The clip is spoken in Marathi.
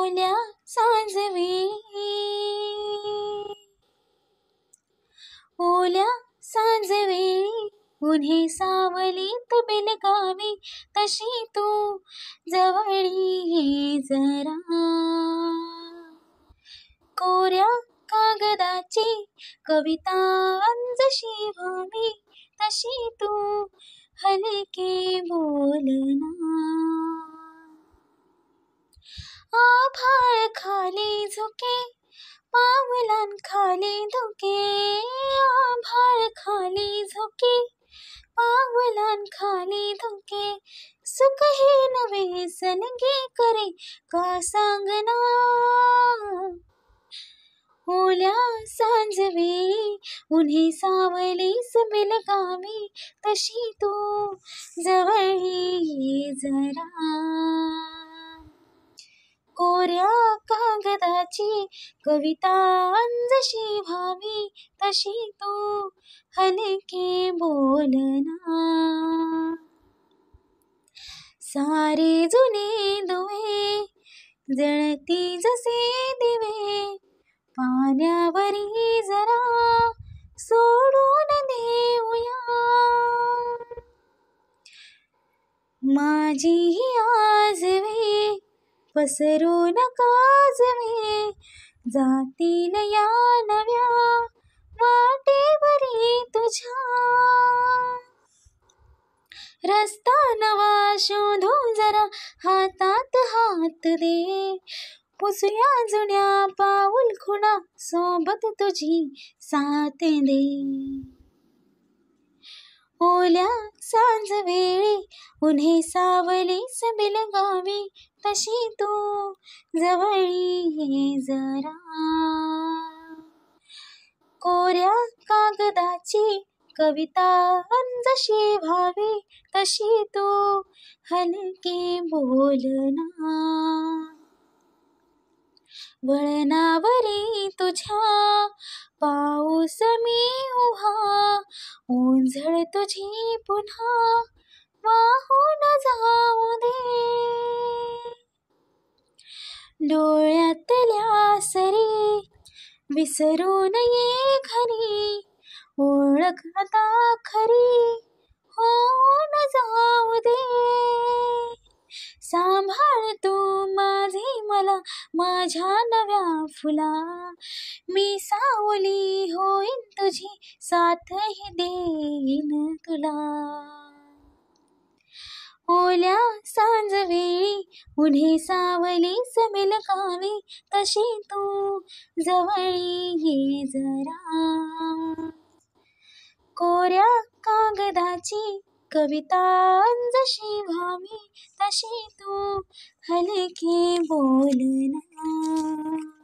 ओल्या साजवी ओल्या सांजवे उन्हे सावलीत बिलगावी तशी तू जवळी जरा कोऱ्या कागदाची कविता अंजशी भावी तशी तू हलके बोलना आभाळ खाली झुके पावलान खाली धुके आभाळ खाली झुके पावलान खाली धुके सुख हे नवे सनगे करे का सांगना ओल्या सांजवे उन्हें सावलीस मिलगावी तशी तू तो जवळ ही जरा कोऱ्या कागदाची कविता अंजशी भावी तशी तू हलके बोलना सारे जुने दुवे जळती जसे दिवे पाण्यावरी जरा सोडून देऊया माझी ही आजवे पसरू नका जाती जातील या नव्या वाटेवरी तुझ्या रस्ता नवा शोधू जरा हातात हात दे पुसुया जुन्या पाऊल खुणा सोबत तुझी साथ दे ओल्या सांज वेळी उन्हे सबिल लगावे तशी तू जवळी जरा कोऱ्या कागदाची कविता जशी व्हावी तशी तू हलके बोलना वळणावरी तुझ्या पाऊस मी उभा ओंझळ तुझी पुन्हा वाहून जाऊ दे डोळ्यातल्या सरी विसरून ये घरी ओळख आता खरी होऊन जा माझ्या नव्या फुला मी सावली होईन तुझी साथही देईन तुला ओल्या सांजवेळी उढे सावली समेल कावी तशी तू जवळी ये जरा कोऱ्या कागदाची कविता जशी मी तशी तू हलके बोलना